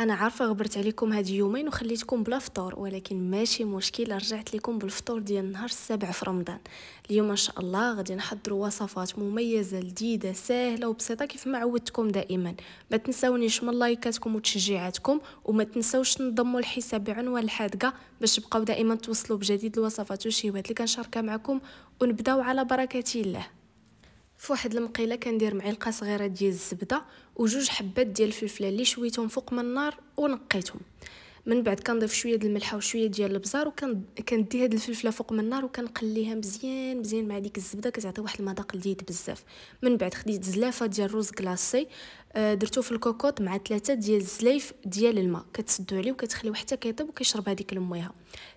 انا عارفه غبرت عليكم هاد يومين وخليتكم بلا فطور ولكن ماشي مشكل رجعت لكم بالفطور ديال نهار السابع في رمضان اليوم ان شاء الله غادي نحضروا وصفات مميزه لذيذه سهله وبسيطه كيف ما عودتكم دائما ما تنساونيش من لايكاتكم وتشجيعاتكم وما تنساوش تنضموا للحساب بعنوان الحادقه باش تبقاو دائما توصلوا بجديد الوصفات وشيوات اللي كنشاركها معكم ونبداو على بركه الله في واحد المقيله كندير معلقه صغيره ديال الزبده وجوج حبات ديال الفلفله اللي شويتهم فوق من النار ونقيتهم من بعد كنضيف شويه ديال الملحه وشويه ديال البزار وكندي هاد الفلفله فوق من النار وكنقليها مزيان مزيان مع ديك الزبده كتعطي واحد المذاق لذيذ بزاف من بعد خديت زلافه ديال الرز كلاصي آه، درتو في الكوكوط مع ثلاثه ديال الزلايف ديال الماء كتسدو عليه وكتخليو حتى كيطيب وكيشرب هذيك المويها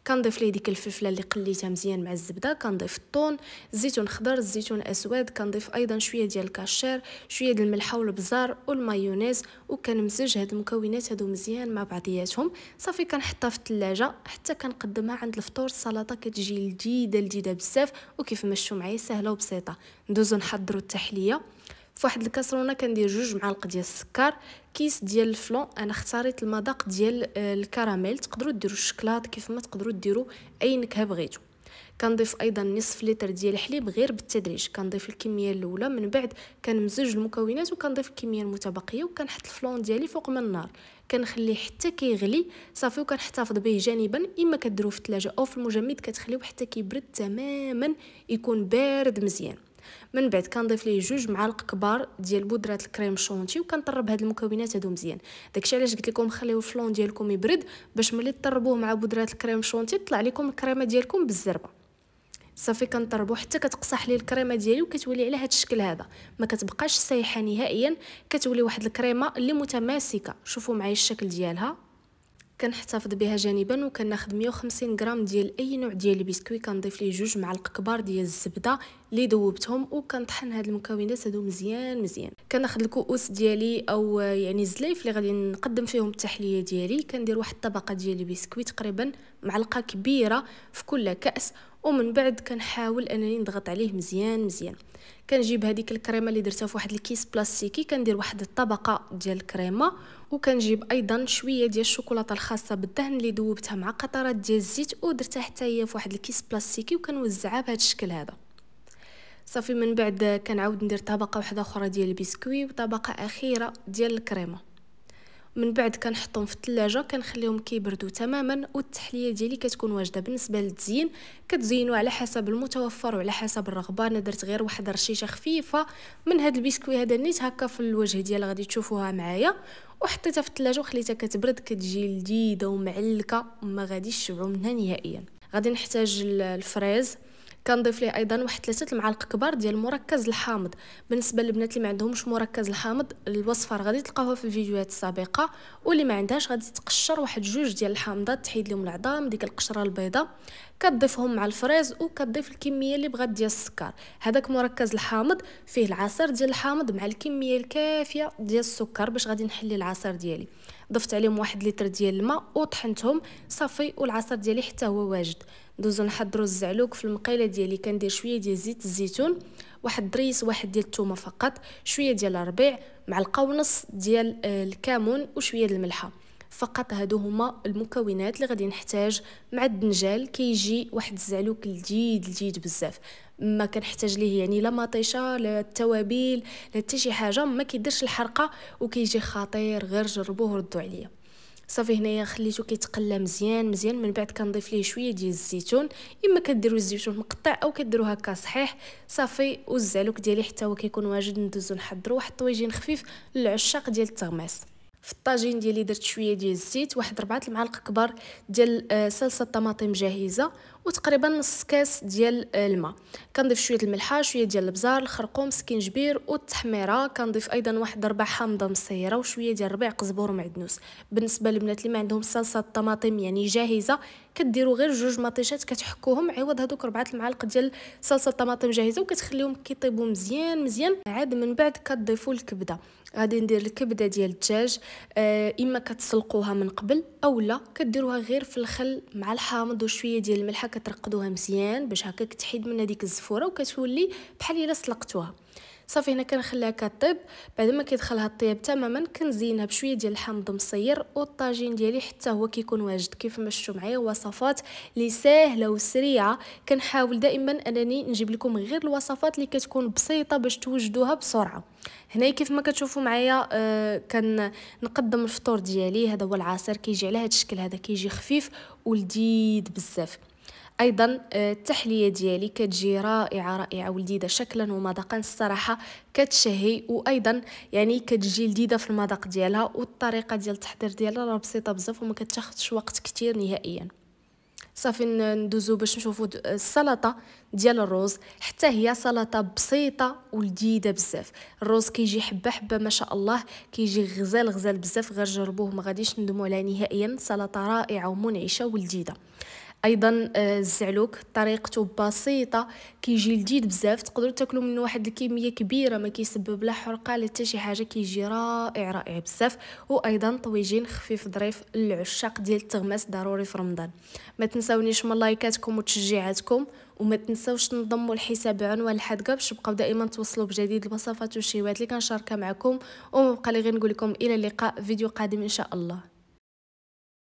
كنضيف ليه ديك الفلفله اللي قليتها مزيان مع الزبده كنضيف الطون الزيتون خضر الزيتون الاسود كنضيف ايضا شويه ديال الكاشير شويه ديال الملحه والبزار والمايونيز وكنمزج هاد المكونات هادو مزيان مع بعضياتهم صافي كنحطها في الثلاجه حتى كنقدمها عند الفطور السلطه كتجي لذيذه لذيذه بزاف وكيف مشوا معايا سهله وبسيطه ندوزو نحضروا التحليه في واحد الكاسرونه كندير جوج معالق ديال السكر كيس ديال الفلون انا اختاريت المذاق ديال آه، الكراميل تقدروا ديروا الشكلاط كيف ما تقدروا ديروا اي نكهه بغيتو كنضيف ايضا نصف لتر ديال الحليب غير بالتدريج كنضيف الكميه الاولى من بعد كنمزج المكونات وكنضيف الكميه المتبقيه وكنحط الفلون ديالي فوق من النار كنخليه حتى كيغلي صافي وكنحتفظ به جانبا اما كديروه في الثلاجه او في المجمد كتخليوه حتى كيبرد تماما يكون بارد مزيان من بعد كنضيف ليه جوج معالق كبار ديال بودره الكريم شونتي وكنطرب هاد المكونات هادو مزيان داكشي علاش قلت لكم خليو الفلون ديالكم يبرد باش ملي تطربوه مع بودره الكريم شونتي تطلع لكم الكريمه ديالكم بالزربه صافي كنطربو حتى كتقصح لي الكريمه ديالي وكتولي على هذا الشكل هذا ما كتبقاش سايحه نهائيا كتولي واحد الكريمه اللي متماسكه شوفوا معايا الشكل ديالها كنحتفظ بها جانبا وكناخذ 150 غرام ديال اي نوع ديال البسكوي كنضيف ليه جوج معالق كبار ديال الزبده اللي ذوبتهم وكنطحن هاد المكونات هادو مزيان مزيان كناخذ الكؤوس ديالي او يعني الزلايف اللي غادي نقدم فيهم التحليه ديالي كندير واحد الطبقه ديال البسكوي تقريبا معلقه كبيره في كل كاس ومن بعد كنحاول انني نضغط عليه مزيان مزيان كنجيب هذيك الكريمه اللي درتها في واحد الكيس بلاستيكي كندير واحد الطبقه ديال الكريمه وكنجيب ايضا شويه ديال الشوكولاته الخاصه بالدهن اللي ذوبتها مع قطرات ديال الزيت ودرتها حتى هي في واحد الكيس بلاستيكي وكنوزعها بهذا الشكل هذا صافي من بعد كنعاود ندير طبقه واحده اخرى ديال البسكوي وطبقه اخيره ديال الكريمه من بعد كنحطهم في الثلاجه كنخليهم كيبردوا تماما والتحليه ديالي كتكون واجده بالنسبه للتزيين كتزينوا على حسب المتوفر وعلى حسب الرغبه انا درت غير واحد الرشيشه خفيفه من هاد البسكوي هذا نيت هكا في الوجه ديال غادي تشوفوها معايا وحطيتها في الثلاجه وخليتها كتبرد كتجي لذيذه ومعلكه ما غاديش تشبعوا منها نهائيا غادي نحتاج الفريز كنضيف ليه ايضا واحد ثلاثه المعالق كبار ديال المركز الحامض بالنسبه للبنات اللي ما عندهمش مركز الحامض الوصفه راه غادي تلقاوها في الفيديوهات السابقه واللي ما عندهاش غادي تقشر واحد جوج ديال الحامضات تحيد لهم العظام ديك القشره البيضاء كتضيفهم مع الفريز وكتضيف الكميه اللي بغات ديال السكر هذاك مركز الحامض فيه العصير ديال الحامض مع الكميه الكافيه ديال السكر باش غادي نحلي العصير ديالي ضفت عليهم واحد لتر ديال الماء وطحنتهم صافي والعصير ديالي حتى هو واجد ندوزو نحضروا الزعلوك في المقيله ديالي كندير شويه ديال زيت الزيتون واحد دريس واحد ديال الثومه فقط شويه ديال الربيع معلقه ونص ديال آه، الكمون وشويه ديال الملحه فقط هادو هما المكونات اللي غادي نحتاج مع الدنجال كيجي واحد الزعلوك لذيذ لذيذ بزاف ما كنحتاج ليه يعني لا مطيشه لا التوابل لا حتى شي حاجه ما كيديرش الحرقه وكيجي خطير غير جربوه ردوا عليا صافي هنايا خليته كيتقلى مزيان مزيان من بعد كنضيف ليه شويه ديال الزيتون اما كديروا الزيتون مقطع او كديروا هكا صحيح صافي والزعلوك ديالي حتى هو كيكون واجد ندوزو نحضروا واحد الطويجين خفيف للعشاق ديال التغماس في الطاجين ديالي درت شويه ديال الزيت واحد ربعه المعالق كبار ديال آه، صلصه طماطم جاهزه وتقريبا نص كاس ديال آه، الماء كنضيف شويه الملحه شويه ديال البزار الخرقوم سكينجبير والتحميره كنضيف ايضا واحد ربع حامضه مصيره وشويه ديال ربع قزبور ومعدنوس بالنسبه للبنات اللي ما عندهم صلصه الطماطم يعني جاهزه كديروا غير جوج مطيشات كتحكوهم عوض هذوك ربعه المعالق ديال صلصه الطماطم جاهزه وكتخليهم كيطيبوا مزيان مزيان عاد من بعد كتضيفوا الكبده غادي ندير الكبده ديال الدجاج آه اما كتسلقوها من قبل اولا كديروها غير في الخل مع الحامض وشويه ديال الملحه كترقدوها مزيان باش هكا كتحيد من هذيك الزفوره وكتولي بحال الا سلقتوها صافي هنا كنخليها كطيب بعد ما كيدخلها الطياب تماما كنزينها بشويه ديال الحامض مصير والطاجين ديالي حتى هو كيكون واجد كيف ما شفتوا معايا وصفات لي ساهله وسريعه كنحاول دائما انني نجيب لكم غير الوصفات اللي كتكون بسيطه باش توجدوها بسرعه هنا كيف ما كتشوفوا معايا آه كنقدم الفطور ديالي هذا هو العصير كيجي على هذا الشكل هذا كيجي خفيف ولذيذ بزاف ايضا آه، التحليه ديالي كتجي رائعه رائعه ولذيذه شكلا ومذاقا الصراحه كتشهي وايضا يعني كتجي لذيذه في المذاق ديالها والطريقه ديال التحضير ديالها راه بسيطه بزاف وما كتاخذش وقت كتير نهائيا صافي ندوزو باش نشوفو آه، السلطه ديال الروز حتى هي سلطه بسيطه ولذيذه بزاف الروز كيجي حبه حبه ما شاء الله كيجي غزال غزال بزاف غير جربوه ما غاديش ندموا عليه نهائيا سلطه رائعه ومنعشه ولذيذه ايضا آه، الزعلوك طريقته بسيطه كيجي لذيذ بزاف تقدروا تاكلوا منه واحد الكميه كبيره ما كيسبب لا حرقه لا شي حاجه كيجي رائع رائع بزاف وايضا طويجين خفيف ظريف للعشاق ديال التغماس ضروري في رمضان ما تنساونيش من لايكاتكم وتشجيعاتكم وما تنساوش تنضموا لحساب عنوان الحدقه باش تبقاو دائما توصلوا بجديد الوصفات والشيوات اللي كنشاركها معكم ومبقى لي غير نقول لكم الى اللقاء فيديو قادم ان شاء الله